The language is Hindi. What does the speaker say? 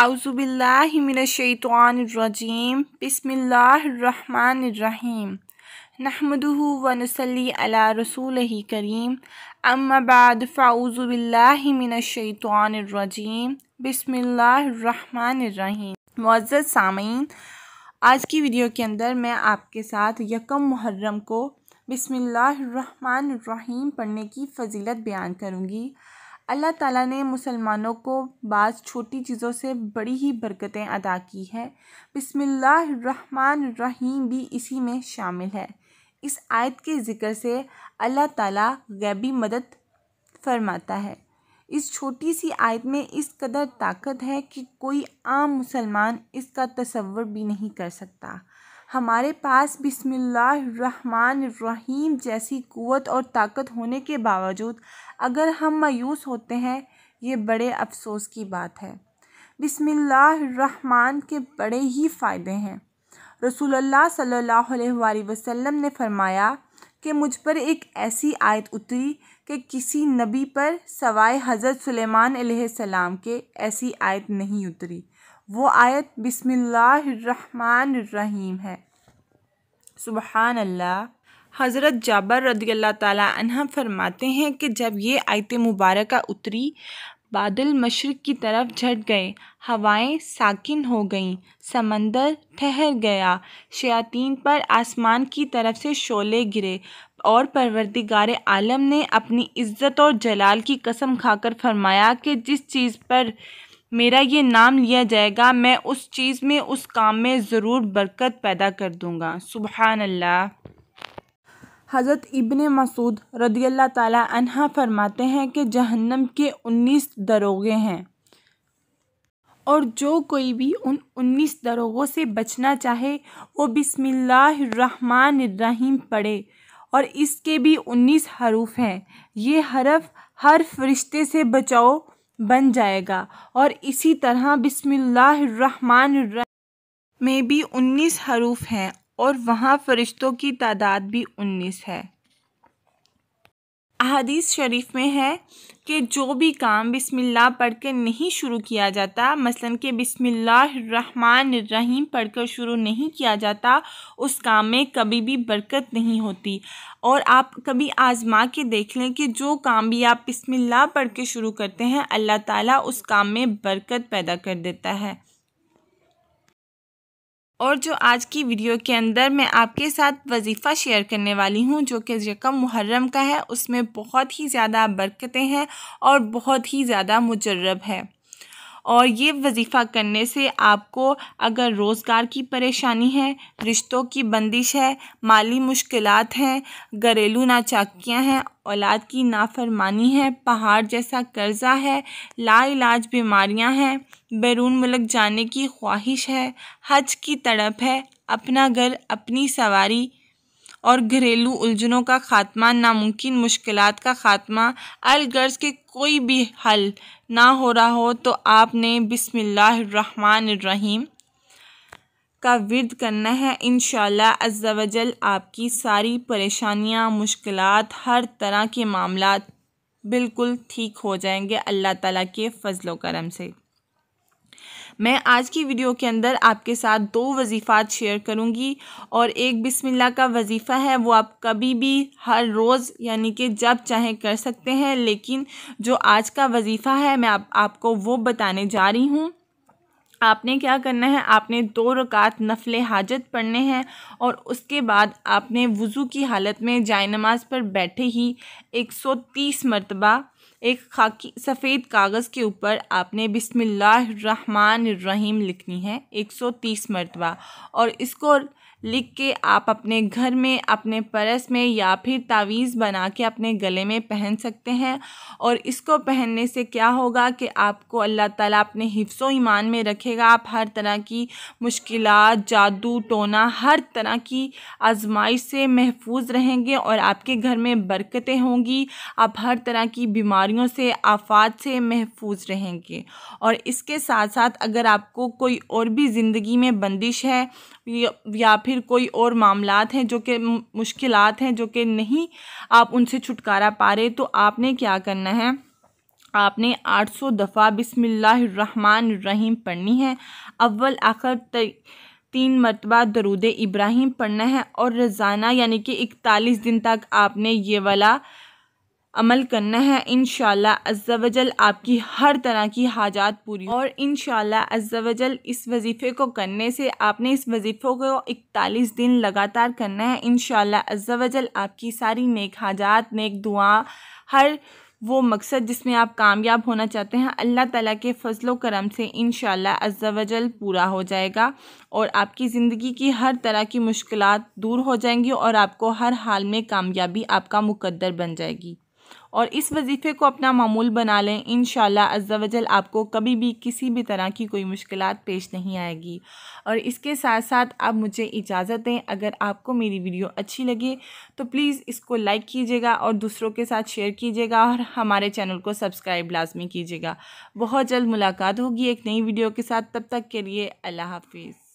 अउज़ुबिल्लाशैतवानरजीम बसमीम नहमदहू वनसली अला रसूल ही करीम अम्माबाद फ़ाउज़ुबिल्लाशैतवानरजीम बसमीम मज़्ज़ सामीन आज की वीडियो के अंदर मैं आपके साथ यकम मुहर्रम को बसमीम पढ़ने की फ़जीलत बयान करूँगी अल्लाह ताला ने मुसलमानों को बाज़ छोटी चीज़ों से बड़ी ही बरकतें अदा की है बिसमीम भी इसी में शामिल है इस आयत के ज़िक्र से अल्लाह ताला गैबी मदद फरमाता है इस छोटी सी आयत में इस कदर ताकत है कि कोई आम मुसलमान इसका तसवर भी नहीं कर सकता हमारे पास बिसमीम जैसी क़वत और ताकत होने के बावजूद अगर हम मायूस होते हैं ये बड़े अफसोस की बात है बिसमीम के बड़े ही फ़ायदे हैं रसूलुल्लाह सल्लल्लाहु अलैहि वसल्लम ने फरमाया कि मुझ पर एक ऐसी आयत उतरी कि किसी नबी पर सवाए हज़रत सुलेमान सलाम के ऐसी आयत नहीं उतरी वो आयत बिस्मिल्लाहिर्रहमानिर्रहीम है सुबहान अल्लाह हज़रत जाबर रदी अल्लाह ताली फरमाते हैं कि जब ये आयत मुबारक उतरी बादल मशरक़ की तरफ झट गए हवाएं साकिन हो गईं समंदर ठहर गया शयातीन पर आसमान की तरफ से शोले गिरे और परवरदिगार आलम ने अपनी इज़्ज़त और जलाल की कसम खाकर फरमाया कि जिस चीज़ पर मेरा ये नाम लिया जाएगा मैं उस चीज़ में उस काम में ज़रूर बरकत पैदा कर दूँगा सुबहान अल्लाह हज़रत इबन मसूद रदी अल्लाह तहा फरमाते हैं कि जहन्नम के उन्नीस दरोगे हैं और जो कोई भी उन उन्नीस दरोगों से बचना चाहे वो बिसमीम पढ़े और इसके भी उन्नीस हरूफ हैं ये हरफ हर फरिश्ते से बचाओ बन जाएगा और इसी तरह बिसमिल्लाहमान में भी उन्नीस हरूफ हैं और वहाँ फ़रिश्तों की तादाद भी उन्नीस है अहदीस शरीफ में है कि जो भी काम बिस्मिल्लाह पढ़कर नहीं शुरू किया जाता मसलन के पढ़ पढ़कर शुरू नहीं किया जाता उस काम में कभी भी बरकत नहीं होती और आप कभी आजमा के देख लें कि जो काम भी आप बिस्मिल्लाह पढ़ के शुरू करते हैं अल्लाह ताला उस काम में बरकत पैदा कर देता है और जो आज की वीडियो के अंदर मैं आपके साथ वजीफ़ा शेयर करने वाली हूँ जो कि यकम मुहर्रम का है उसमें बहुत ही ज़्यादा बरकतें हैं और बहुत ही ज़्यादा मुजरब है और ये वजीफ़ा करने से आपको अगर रोज़गार की परेशानी है रिश्तों की बंदिश है माली मुश्किल हैं घरेलू नाचाकियाँ हैं औलाद की नाफरमानी है पहाड़ जैसा कर्जा है लाइलाज बीमारियां हैं बैरून मुल्क जाने की ख्वाहिश है हज की तड़प है अपना घर अपनी सवारी और घरेलू उलझनों का खात्मा नामुमकिन मुश्किल का खात्मा अलगर्ज के कोई भी हल ना हो रहा हो तो आपने बिसमीम का विद करना है इन शजल आपकी सारी परेशानियां मुश्किल हर तरह के मामला बिल्कुल ठीक हो जाएंगे अल्लाह ताला के फ़ज़लो करम से मैं आज की वीडियो के अंदर आपके साथ दो वजीफ़ात शेयर करूँगी और एक बिस्मिल्लाह का वजीफ़ा है वो आप कभी भी हर रोज़ यानी कि जब चाहें कर सकते हैं लेकिन जो आज का वजीफ़ा है मैं आप, आपको वो बताने जा रही हूँ आपने क्या करना है आपने दो रकात नफल हाजत पढ़ने हैं और उसके बाद आपने वज़ू की हालत में जाय नमाज पर बैठे ही 130 मरतबा एक खाकी सफ़ेद कागज़ के ऊपर आपने रहीम लिखनी है एक सौ तीस मरतबा और इसको लिख के आप अपने घर में अपने परस में या फिर तावीज़ बना के अपने गले में पहन सकते हैं और इसको पहनने से क्या होगा कि आपको अल्लाह ताला अपने हिफ्स ईमान में रखेगा आप हर तरह की मुश्किल जादू टोना हर तरह की आजमाइश से महफूज रहेंगे और आपके घर में बरकतें होंगी आप हर तरह की बीमारियों से आफात से महफूज रहेंगे और इसके साथ साथ अगर आपको कोई और भी ज़िंदगी में बंदिश है या फिर कोई और मामला हैं जो कि मुश्किल हैं जो कि नहीं आप उनसे छुटकारा पा रहे तो आपने क्या करना है आपने 800 दफ़ा बिसमान रहीम पढ़नी है अव्वल आखिर तीन मरतबा दरूद इब्राहिम पढ़ना है और रोज़ाना यानी कि इकतालीस दिन तक आपने ये वाला अमल करना है इन शजल आपकी हर तरह की हाजात पूरी और इन शजल इस वजीफ़े को करने से आपने इस वजीफे को इकतालीस दिन लगातार करना है इन शजल आपकी सारी नेक हाजात नेक दुआ हर वो मकसद जिसमें आप कामयाब होना चाहते हैं अल्लाह ताला के फजलो करम से इन शजल पूरा हो जाएगा और आपकी ज़िंदगी की हर तरह की मुश्किल दूर हो जाएंगी और आपको हर हाल में कामयाबी आपका मुकद्दर बन जाएगी और इस वजीफ़े को अपना मामूल बना लें इन शजल आपको कभी भी किसी भी तरह की कोई मुश्किल पेश नहीं आएगी और इसके साथ साथ आप मुझे इजाज़त दें अगर आपको मेरी वीडियो अच्छी लगे तो प्लीज़ इसको लाइक कीजिएगा और दूसरों के साथ शेयर कीजिएगा और हमारे चैनल को सब्सक्राइब लाजमी कीजिएगा बहुत जल्द मुलाकात होगी एक नई वीडियो के साथ तब तक के लिए अल्लाह हाफिज़